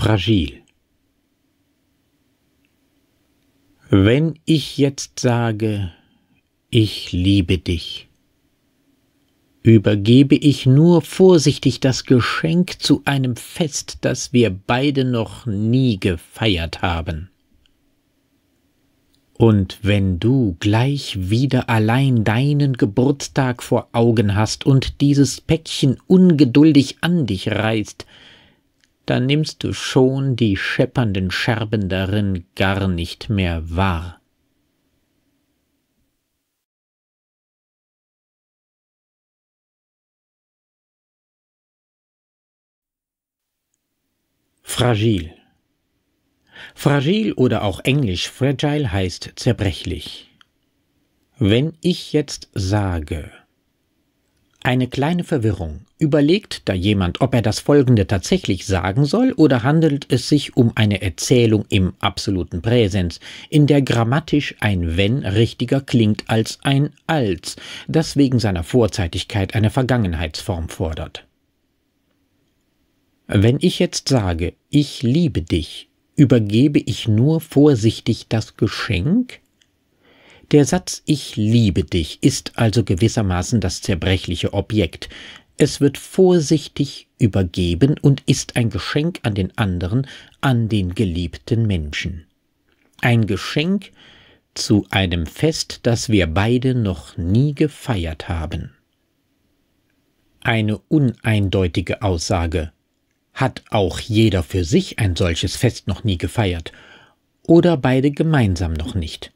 fragil. Wenn ich jetzt sage, ich liebe dich, übergebe ich nur vorsichtig das Geschenk zu einem Fest, das wir beide noch nie gefeiert haben. Und wenn du gleich wieder allein deinen Geburtstag vor Augen hast und dieses Päckchen ungeduldig an dich reißt, dann nimmst du schon die scheppernden Scherben darin gar nicht mehr wahr. Fragil. Fragil oder auch englisch fragile heißt zerbrechlich. Wenn ich jetzt sage, eine kleine Verwirrung. Überlegt da jemand, ob er das Folgende tatsächlich sagen soll, oder handelt es sich um eine Erzählung im absoluten Präsens, in der grammatisch ein Wenn richtiger klingt als ein Als, das wegen seiner Vorzeitigkeit eine Vergangenheitsform fordert? Wenn ich jetzt sage, ich liebe dich, übergebe ich nur vorsichtig das Geschenk? Der Satz Ich liebe dich ist also gewissermaßen das zerbrechliche Objekt. Es wird vorsichtig übergeben und ist ein Geschenk an den anderen, an den geliebten Menschen. Ein Geschenk zu einem Fest, das wir beide noch nie gefeiert haben. Eine uneindeutige Aussage. Hat auch jeder für sich ein solches Fest noch nie gefeiert? Oder beide gemeinsam noch nicht?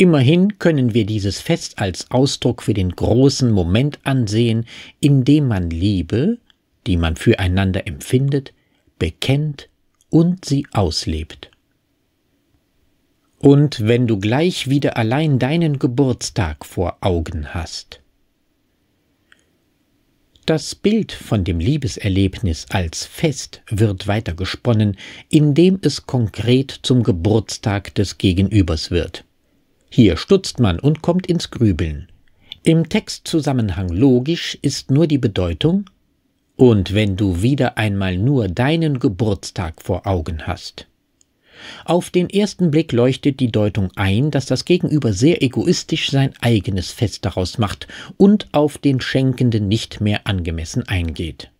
Immerhin können wir dieses Fest als Ausdruck für den großen Moment ansehen, in dem man Liebe, die man füreinander empfindet, bekennt und sie auslebt. Und wenn du gleich wieder allein deinen Geburtstag vor Augen hast. Das Bild von dem Liebeserlebnis als Fest wird weiter gesponnen, indem es konkret zum Geburtstag des Gegenübers wird. Hier stutzt man und kommt ins Grübeln. Im Textzusammenhang logisch ist nur die Bedeutung und wenn du wieder einmal nur deinen Geburtstag vor Augen hast. Auf den ersten Blick leuchtet die Deutung ein, dass das Gegenüber sehr egoistisch sein eigenes Fest daraus macht und auf den Schenkenden nicht mehr angemessen eingeht.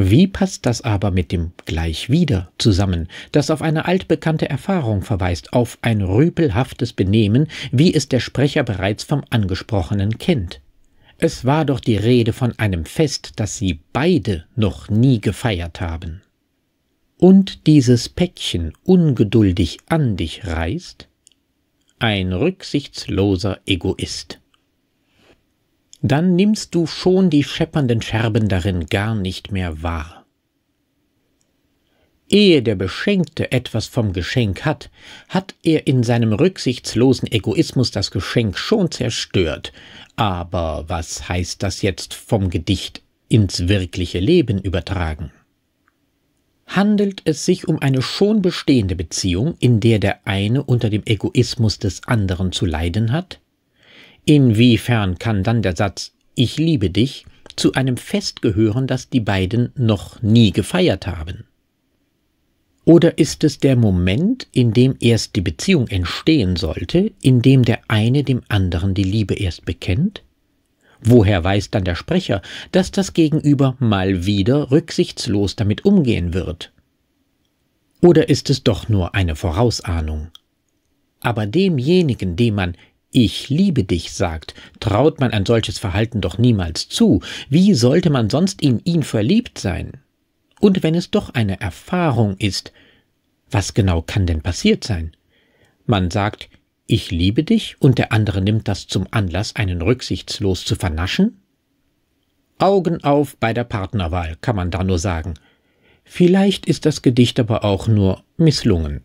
Wie passt das aber mit dem gleich wieder zusammen, das auf eine altbekannte Erfahrung verweist, auf ein rüpelhaftes Benehmen, wie es der Sprecher bereits vom Angesprochenen kennt? Es war doch die Rede von einem Fest, das sie beide noch nie gefeiert haben. Und dieses Päckchen ungeduldig an dich reißt? Ein rücksichtsloser Egoist dann nimmst du schon die scheppernden Scherben darin gar nicht mehr wahr. Ehe der Beschenkte etwas vom Geschenk hat, hat er in seinem rücksichtslosen Egoismus das Geschenk schon zerstört. Aber was heißt das jetzt vom Gedicht ins wirkliche Leben übertragen? handelt es sich um eine schon bestehende Beziehung, in der der eine unter dem Egoismus des anderen zu leiden hat? Inwiefern kann dann der Satz Ich liebe dich zu einem Fest gehören, das die beiden noch nie gefeiert haben? Oder ist es der Moment, in dem erst die Beziehung entstehen sollte, in dem der eine dem anderen die Liebe erst bekennt? Woher weiß dann der Sprecher, dass das Gegenüber mal wieder rücksichtslos damit umgehen wird? Oder ist es doch nur eine Vorausahnung? Aber demjenigen, dem man ich liebe dich sagt, traut man ein solches Verhalten doch niemals zu. Wie sollte man sonst in ihn verliebt sein? Und wenn es doch eine Erfahrung ist, was genau kann denn passiert sein? Man sagt, ich liebe dich und der andere nimmt das zum Anlass, einen rücksichtslos zu vernaschen? Augen auf bei der Partnerwahl, kann man da nur sagen. Vielleicht ist das Gedicht aber auch nur misslungen.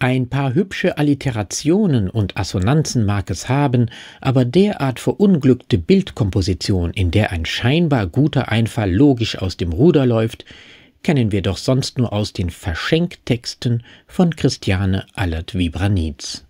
Ein paar hübsche Alliterationen und Assonanzen mag es haben, aber derart verunglückte Bildkomposition, in der ein scheinbar guter Einfall logisch aus dem Ruder läuft, kennen wir doch sonst nur aus den Verschenktexten von Christiane Allert Vibranitz.